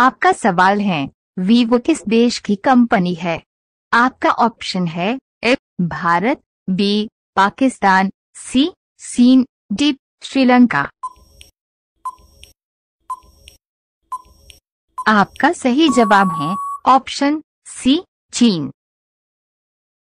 आपका सवाल है वीवो किस देश की कंपनी है आपका ऑप्शन है A Bharat B Pakistan C सीन डी श्रीलंका आपका सही जवाब है ऑप्शन सी चीन